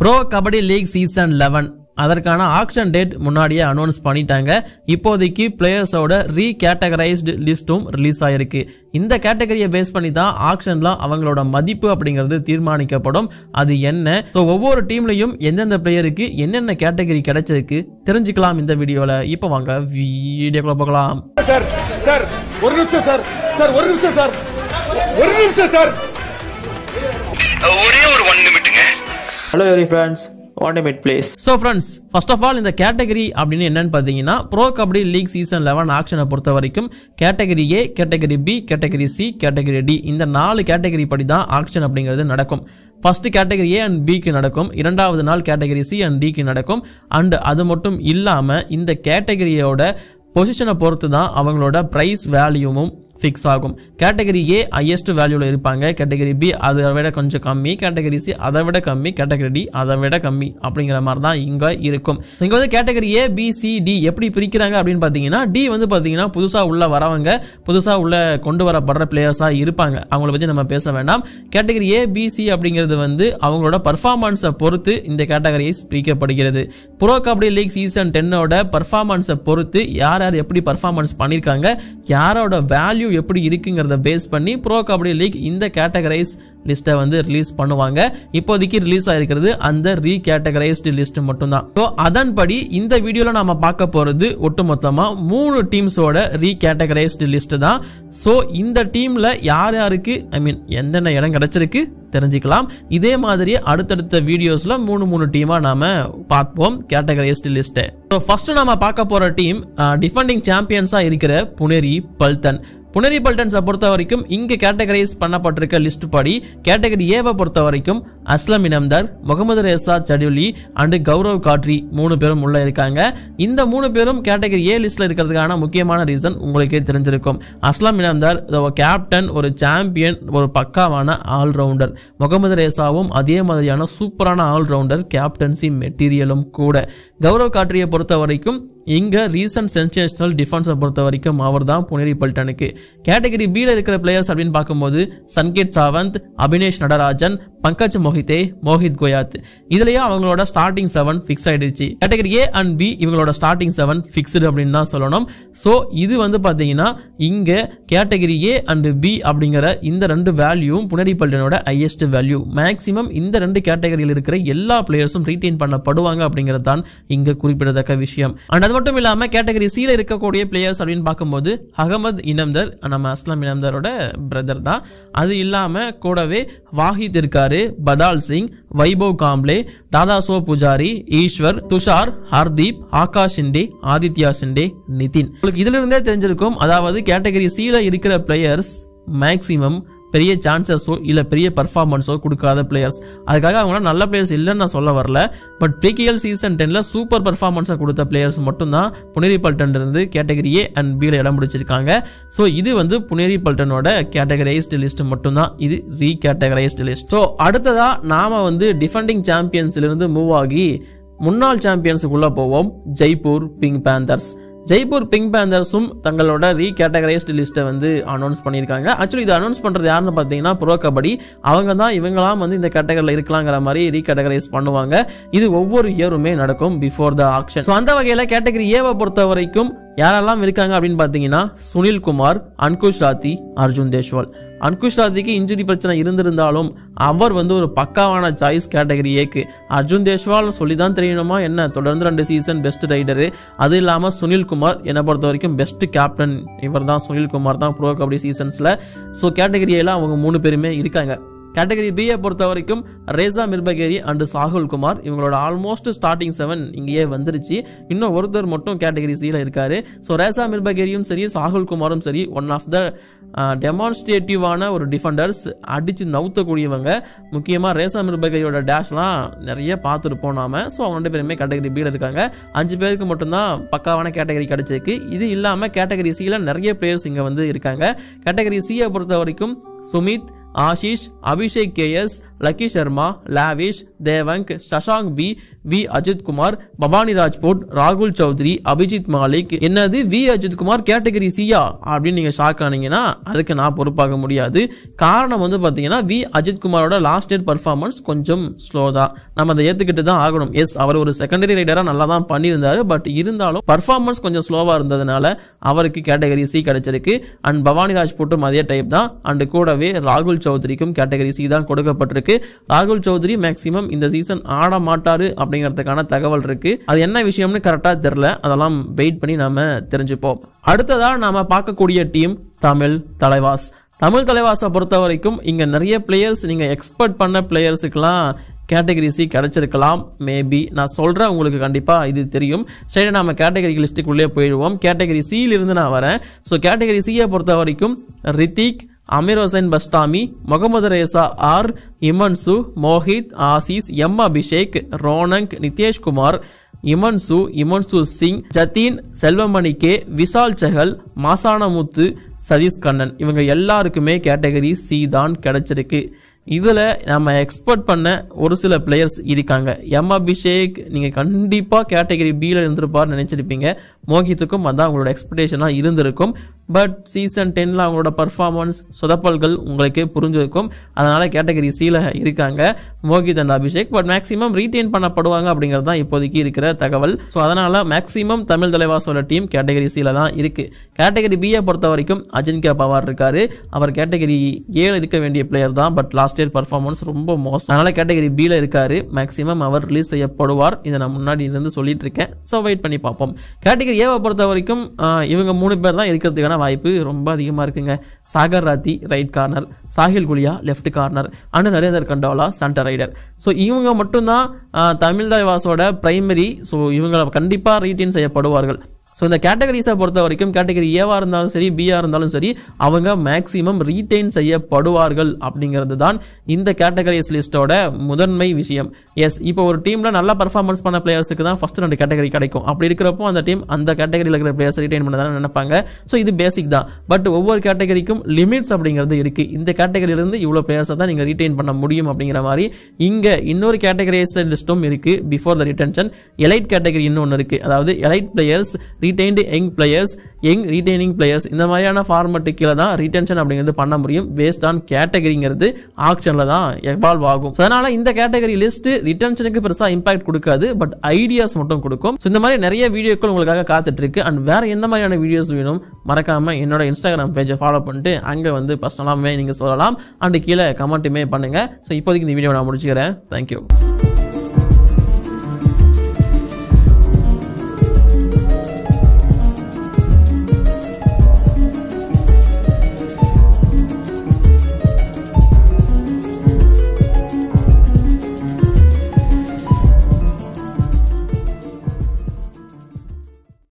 bro kabaddi league season eleven அதற்கான auction date முன்னாடியே announce பண்ணிட்டாங்க இப்போதைக்கு பிளேயர்ஸோட ரீ கேட்டகரைஸ்டு லிஸ்ட்டும் ரிலீஸ் ஆயிருக்கு இந்த கேட்டகரியை பேஸ் பண்ணி தான் ஆக்ஷனில் அவங்களோட மதிப்பு அப்படிங்கிறது தீர்மானிக்கப்படும் அது என்ன ஸோ ஒவ்வொரு டீம்லையும் எந்தெந்த பிளேயருக்கு என்னென்ன கேட்டகரி கிடைச்சிருக்கு தெரிஞ்சுக்கலாம் இந்த வீடியோவில் இப்போ வாங்க வீடியோக்குள்ள போகலாம் சார் சார் ஒரு நிமிஷம் சார் சார் ஒரு நிமிஷம் சார் ஒரு நிமிஷம் சார் ஒரே ஒரு one hello very friends what ornament place so friends first of all இந்த கேட்டகரி அப்படின்னு என்னன்னு பார்த்தீங்கன்னா pro kabaddi league season eleven ஆக்ஷனை பொறுத்த வரைக்கும் category A category B category C category D இந்த நாலு கேட்டகரி படி தான் ஆக்ஷன் அப்படிங்கிறது நடக்கும் ஃபர்ஸ்ட் கேட்டகரி ஏ அண்ட் பிக்கு நடக்கும் இரண்டாவது நாள் கேட்டகரி சி அண்ட் டிக்கு நடக்கும் அண்ட் அது மட்டும் இல்லாமல் இந்த கேட்டகரியோட பொசிஷனை பொறுத்து தான் அவங்களோட ப்ரைஸ் வேல்யூமும் ஃபிக்ஸ் ஆகும் கேட்டகரி ஏ ஹையஸ்ட் வேல்யூவில் இருப்பாங்க கேட்டகரி பி அதை விட கொஞ்சம் கம்மி கேட்டகரி சி அதை விட கம்மி கேட்டகரி டி அதை விட கம்மி அப்படிங்கிற மாதிரி தான் இங்கே இருக்கும் ஸோ இங்கே வந்து category A B C D எப்படி பிரிக்கிறாங்க அப்படின்னு பார்த்தீங்கன்னா டி வந்து பார்த்தீங்கன்னா புதுசாக உள்ள வரவங்க புதுசாக உள்ள கொண்டு வரப்படுற பிளேயர்ஸாக இருப்பாங்க அவங்கள பற்றி நம்ம பேச வேண்டாம் கேட்டகரி ஏ பி சி அப்படிங்கிறது வந்து அவங்களோட பர்ஃபார்மன்ஸை பொறுத்து இந்த கேட்டகரியை பிரிக்கப்படுகிறது ப்ரோ கபடி லீக் சீசன் டென்னோட பர்ஃபார்மன்ஸை பொறுத்து யார் யார் எப்படி பர்ஃபார்மன்ஸ் பண்ணியிருக்காங்க யாரோட வேல்யூ வேல்யூ எப்படி இருக்குங்கிறத பேஸ் பண்ணி ப்ரோ கபடி லீக் இந்த கேட்டகரைஸ் லிஸ்ட்டை வந்து ரிலீஸ் பண்ணுவாங்க இப்போதைக்கு ரிலீஸ் ஆயிருக்கிறது அந்த ரீ கேட்டகரைஸ்டு லிஸ்ட் மட்டும்தான் ஸோ அதன்படி இந்த வீடியோவில் நம்ம பார்க்க போகிறது ஒட்டுமொத்தமாக மூணு டீம்ஸோட ரீ கேட்டகரைஸ்டு லிஸ்ட் தான் ஸோ இந்த டீமில் யார் யாருக்கு ஐ மீன் எந்தென்ன இடம் கிடச்சிருக்கு தெரிஞ்சுக்கலாம் இதே மாதிரி அடுத்தடுத்த வீடியோஸில் மூணு மூணு டீமாக நாம் பார்ப்போம் கேட்டகரைஸ்டு லிஸ்ட்டை ஸோ ஃபஸ்ட்டு நாம பார்க்க போகிற டீம் டிஃபெண்டிங் சாம்பியன்ஸாக இருக்கிற புனேரி பல்தன் புனரி பல்டன்ஸை பொறுத்த வரைக்கும் இங்கே கேட்டகரைஸ் பண்ணப்பட்டிருக்க லிஸ்ட் படி கேட்டகரி ஏவை பொறுத்த வரைக்கும் Aslam Inamdar Mohammad Reza Shadloui and Gaurav Khatri மூணு பேரும் உள்ள இருக்காங்க இந்த மூணு பேரும் கேட்டகரி ஏ லிஸ்ட்ல இருக்கிறதுக்கான முக்கியமான ரீசன் உங்களுக்கே தெரிஞ்சிருக்கும் அஸ்லம் இனம்தர் கேப்டன் ஒரு சாம்பியன் ஒரு பக்காவான ஆல்ரவுண்டர் முகமது ரேசாவும் அதே மாதிரியான சூப்பரான ஆல்ரவுண்டர் கேப்டன்சி மெட்டீரியலும் கூட கௌரவ் காட்ரியை பொறுத்த வரைக்கும் இங்கே ரீசன்ட் சென்சேஷனல் டிஃபென்ஸை பொறுத்த வரைக்கும் அவர் தான் புனேரி பல்டனுக்கு கேட்டகரி பியில் இருக்கிற பிளேயர்ஸ் அப்படின்னு பார்க்கும்போது சன்கேட் சாவந்த் அபினேஷ் நடராஜன் பங்கஜ் மொஹ் மோஹித்தே மோஹித் கோயாத் இதுலயே அவங்களோட ஸ்டார்டிங் செவன் பிக்ஸ் ஆயிடுச்சு கேட்டகரி ஏ அண்ட் பி இவங்களோட ஸ்டார்டிங் செவன் பிக்ஸ்டு அப்படின்னு தான் சொல்லணும் ஸோ இது வந்து பார்த்தீங்கன்னா இங்க கேட்டகரி ஏ அண்ட் பி அப்படிங்கிற இந்த ரெண்டு வேல்யூவும் புனரிப்பல்லினோட ஹையஸ்ட் வேல்யூ மேக்ஸிமம் இந்த ரெண்டு கேட்டகரியில் இருக்கிற எல்லா பிளேயர்ஸும் ரீட்டைன் பண்ணப்படுவாங்க அப்படிங்கிறது தான் இங்க குறிப்பிடத்தக்க விஷயம் அண்ட் அது மட்டும் இல்லாம கேட்டகரி சீல இருக்கக்கூடிய பிளேயர்ஸ் அப்படின்னு பார்க்கும்போது அகமது இனம்தர் நம்ம அஸ்லாம் இனம்தரோட பிரதர் தான் அது இல்லாம கூடவே வாஹித் இருக்காரு பதா மதால் சிங் வைபவ் காம்ப்ளே டாதாசோ புஜாரி ஈஸ்வர் துஷார் ஹர்தீப் ஆகாஷ் இண்டே ஆதித்யா ஷிண்டே நிதின் உங்களுக்கு இதுல இருந்தே தெரிஞ்சிருக்கும் அதாவது கேட்டகரி சீல இருக்கிற பிளேயர்ஸ் மேக்சிமம் பெரிய சான்சஸோ இல்லை பெரிய பர்ஃபார்மன்ஸோ கொடுக்காத பிளேயர்ஸ் அதுக்காக அவங்களாம் நல்ல பிளேயர்ஸ் இல்லைன்னு நான் சொல்ல வரல பட் பிகேஎல் சீசன் டெனில் சூப்பர் பர்ஃபார்மன்ஸை கொடுத்த பிளேயர்ஸ் மட்டும்தான் புனேரி பல்டன் இருந்து கேட்டகரி ஏ அண்ட் பியில் இடம் பிடிச்சிருக்காங்க ஸோ இது வந்து புனேரி பல்டனோட கேட்டகரைஸ்டு லிஸ்ட் மட்டும்தான் இது ரீ கேட்டகரைஸ்டு லிஸ்ட் ஸோ அடுத்ததாக நாம் வந்து டிஃபெண்டிங் சாம்பியன்ஸ்லேருந்து மூவ் ஆகி முன்னாள் சாம்பியன்ஸுக்குள்ளே போவோம் Jaipur Pink Panthers Jaipur Pink பேந்தர்ஸும் தங்களோட ரீ கேட்டகரைஸ்டு லிஸ்ட்டை வந்து அனௌன்ஸ் பண்ணியிருக்காங்க ஆக்சுவலி இது அனௌன்ஸ் பண்ணுறது யாருன்னு பார்த்தீங்கன்னா ப்ரோ கபடி அவங்க தான் இவங்களாம் வந்து இந்த கேட்டகரியில் இருக்கலாங்கிற மாதிரி ரீ கேட்டகரைஸ் பண்ணுவாங்க இது ஒவ்வொரு இயருமே நடக்கும் பிஃபோர் த ஆக்ஷன் ஸோ அந்த வகையில் கேட்டகரி ஏவை பொறுத்த வரைக்கும் யாரெல்லாம் இருக்காங்க அப்படின்னு பார்த்தீங்கன்னா குமார் அன்குஷ் ராத்தி அர்ஜுன் தேஷ்வால் அன்குஷ் ராத்திக்கு இன்ஜுரி பிரச்சனை இருந்திருந்தாலும் அவர் வந்து ஒரு பக்காவான சாய்ஸ் கேட்டகரி ஏக்கு அர்ஜுன் தேஷ்வால் சொல்லி தான் தெரியணுமா என்ன தொடர்ந்து ரெண்டு சீசன் பெஸ்ட் ரைடரு அது இல்லாமல் சுனில்குமார் என்னை பொறுத்த வரைக்கும் பெஸ்ட் கேப்டன் இவர் தான் குமார் தான் ப்ரோ கபடி சீசன்ஸில் ஸோ கேட்டகரியெல்லாம் அவங்க மூணு பேருமே இருக்காங்க கேட்டகரி பியை பொறுத்த வரைக்கும் Reza Mirbagheri and Sahul Kumar இவங்களோட ஆல்மோஸ்ட் ஸ்டார்டிங் செவன் இங்கேயே வந்துருச்சு இன்னும் ஒருத்தர் மட்டும் கேட்டகரி சியில் இருக்காரு ஸோ ரேசா மிர்பகேரியும் சரி சாகுல் குமாரும் சரி ஒன் ஆஃப் த டெமான்ஸ்ட்ரேட்டிவான ஒரு டிஃபெண்டர்ஸ் அடித்து நவுத்தக்கூடியவங்க முக்கியமாக ரேசா மிர்பகேரியோட டேஷ்லாம் நிறைய பார்த்துருப்போம் நாம ஸோ அவங்க ரெண்டு பேருமே கேட்டகரி பியில் இருக்காங்க அஞ்சு பேருக்கு மட்டும்தான் பக்காவான கேட்டகரி கிடைச்சிருக்கு இது இல்லாமல் கேட்டகரி சியில் நிறைய பிளேயர்ஸ் இங்கே வந்து இருக்காங்க கேட்டகரி சியை பொறுத்த வரைக்கும் Sumit Ashish Abhishek K S Lucky Sharma Lavish Devank Sashank B V Ajithkumar Bhavani Rajput ராகுல் சௌத்ரி அபிஜித் மாலிக் என்னது வி அஜித்குமார் கேட்டகரி சியா அப்படின்னு நீங்கள் ஷாக் ஆனீங்கன்னா அதுக்கு நான் பொறுப்பாக முடியாது காரணம் வந்து பார்த்தீங்கன்னா வி அஜித்குமாரோட லாஸ்ட் இயர் பர்ஃபார்மன்ஸ் கொஞ்சம் ஸ்லோ தான் நம்ம அதை ஏற்றுக்கிட்டு தான் ஆகணும் எஸ் அவர் ஒரு செகண்டரி ரைடராக நல்லா தான் பண்ணியிருந்தார் பட் இருந்தாலும் பர்ஃபார்மன்ஸ் கொஞ்சம் ஸ்லோவாக இருந்ததுனால அவருக்கு கேட்டகரி சி கிடைச்சிருக்கு அண்ட் பவானி ராஜ்போட்டும் அதே டைப் தான் அண்ட் கூடவே ராகுல் சௌத்ரிக்கும் கேட்டகரி சி தான் கொடுக்கப்பட்டிருக்கு இருக்கு ராகுல் சௌத்ரி மேக்சிமம் இந்த சீசன் ஆட மாட்டாரு அப்படிங்கிறதுக்கான தகவல் இருக்கு அது என்ன விஷயம்னு கரெக்டாக தெரியல அதெல்லாம் வெயிட் பண்ணி நாம தெரிஞ்சுப்போம் அடுத்ததாக நாம பார்க்கக்கூடிய டீம் தமிழ் தலைவாஸ் தமிழ் தலைவாசை பொறுத்த வரைக்கும் இங்கே நிறைய பிளேயர்ஸ் நீங்கள் எக்ஸ்பர்ட் பண்ண பிளேயர்ஸுக்கெல்லாம் கேட்டகரி சி கிடைச்சிருக்கலாம் மேபி நான் சொல்கிறேன் உங்களுக்கு கண்டிப்பாக இது தெரியும் சரி நாம கேட்டகரி லிஸ்ட்டுக்குள்ளே போயிடுவோம் கேட்டகரி சியிலிருந்து நான் வரேன் ஸோ கேட்டகரி சியை பொறுத்த வரைக்கும் Ritik Amir Hossein Bastami Mohammad Reza R Himanshu Mohit Ashish M Abhishek Ronak Niteshkumar Himanshu Himanshu Singh Jatin Selvamani K Vishal Sehgal Masanamuthu Satish Kannan இவங்க எல்லாருக்குமே கேட்டகரி சி தான் கிடைச்சிருக்கு இதில் நம்ம எக்ஸ்போர்ட் பண்ண ஒரு சில பிளேயர்ஸ் இருக்காங்க எம் அபிஷேக் நீங்கள் கண்டிப்பாக கேட்டகரி பியில் இருந்திருப்பார்னு நினச்சிருப்பீங்க மோகித்துக்கும் அதான் உங்களோட எக்ஸ்பெக்டேஷனாக இருந்திருக்கும் பட் சீசன் டென்னில் அவங்களோட பர்ஃபார்மன்ஸ் சொதப்பல்கள் உங்களுக்கு புரிஞ்சிருக்கும் அதனால் கேட்டகரி சீல இருக்காங்க Mohit and Abhishek but maximum retain பண்ணப்படுவாங்க அப்படிங்கிறது தான் இப்போதைக்கு இருக்கிற தகவல் ஸோ அதனால் மேக்ஸிமம் தமிழ் தலைவாசோட டீம் கேட்டகரி சீல தான் இருக்குது கேட்டகரி பியை பொறுத்த வரைக்கும் அஜின்கே பவார் இருக்கார் அவர் கேட்டகரி ஏழு இருக்க வேண்டிய பிளேயர் தான் but last last year performance ரொம்ப மோசம் அதனால கேட்டகரி பியில் இருக்காரு மேக்ஸிமம் அவர் ரிலீஸ் செய்யப்படுவார் இதை நான் முன்னாடி இருந்து சொல்லிட்டு இருக்கேன் ஸோ வெயிட் பண்ணி பார்ப்போம் கேட்டகரி ஏவை பொறுத்த வரைக்கும் இவங்க மூணு பேர் தான் இருக்கிறதுக்கான வாய்ப்பு ரொம்ப அதிகமாக இருக்குங்க Sagar Rathee right corner Sahil Gulia left corner and Narender Kandola centre raider so இவங்க மட்டும்தான் தமிழ் தலைவாசோட பிரைமரி ஸோ இவங்களை கண்டிப்பாக ரீட்டின் செய்யப்படுவார்கள் ஸோ இந்த கேட்டகரிஸை பொறுத்த வரைக்கும் கேட்டகரி ஏவாக இருந்தாலும் சரி பியாக இருந்தாலும் சரி அவங்க மேக்ஸிமம் ரீட்டைன் செய்யப்படுவார்கள் அப்படிங்கிறது தான் இந்த கேட்டகரிஸ் லிஸ்ட்டோட முதன்மை விஷயம் எஸ் இப்போ ஒரு டீமில் நல்லா பர்ஃபார்மன்ஸ் பண்ண பிளேயர்ஸுக்கு தான் ஃபர்ஸ்ட் ரெண்டு கேட்டகரி கிடைக்கும் அப்படி இருக்கிறப்போ அந்த டீம் அந்த கேட்டகரியில் இருக்கிற பிளேயர்ஸ் ரிட்டைன் பண்ண நினைப்பாங்க ஸோ இது பேசிக் தான் பட் ஒவ்வொரு கேட்டகரிக்கும் லிமிட்ஸ் அப்படிங்கிறது இருக்குது இந்த கேட்டகரியிலிருந்து இவ்வளோ பிளேயர்ஸை தான் நீங்கள் ரிட்டைன் பண்ண முடியும் அப்படிங்கிற மாதிரி இங்கே இன்னொரு கேட்டகரைஸ் லிஸ்ட்டும் இருக்குது before the retention elite category ஒன்று இருக்குது அதாவது elite players retained young players young retaining players இந்த மாதிரியான ஃபார்மெட்டு கீழே தான் ரீட்டென்ஷன் அப்படிங்கிறது பண்ண முடியும் பேஸ்ட் ஆன் கேட்டகரிங்கிறது ஆக்ஷனில் தான் எவால்வ் ஆகும் அதனால இந்த கேட்டகரி லிஸ்ட் ரிட்டன்ஷனுக்கு பெருசாக இம்பாக்ட் கொடுக்காது பட் ஐடியாஸ் மட்டும் கொடுக்கும் ஸோ இந்த மாதிரி நிறைய வீடியோக்கள் உங்களுக்காக காத்துட்டு இருக்கு அண்ட் வேற எந்த மாதிரியான வீடியோஸ் வேணும் மறக்காம என்னோட இன்ஸ்டாகிராம் பேஜை ஃபாலோ பண்ணிட்டு அங்கே வந்து பர்சனலாமே நீங்கள் சொல்லலாம் அண்ட் கீழே கமெண்ட்டுமே பண்ணுங்க ஸோ இப்போதைக்கு இந்த வீடியோ நான் முடிச்சுக்கிறேன் தேங்க்யூ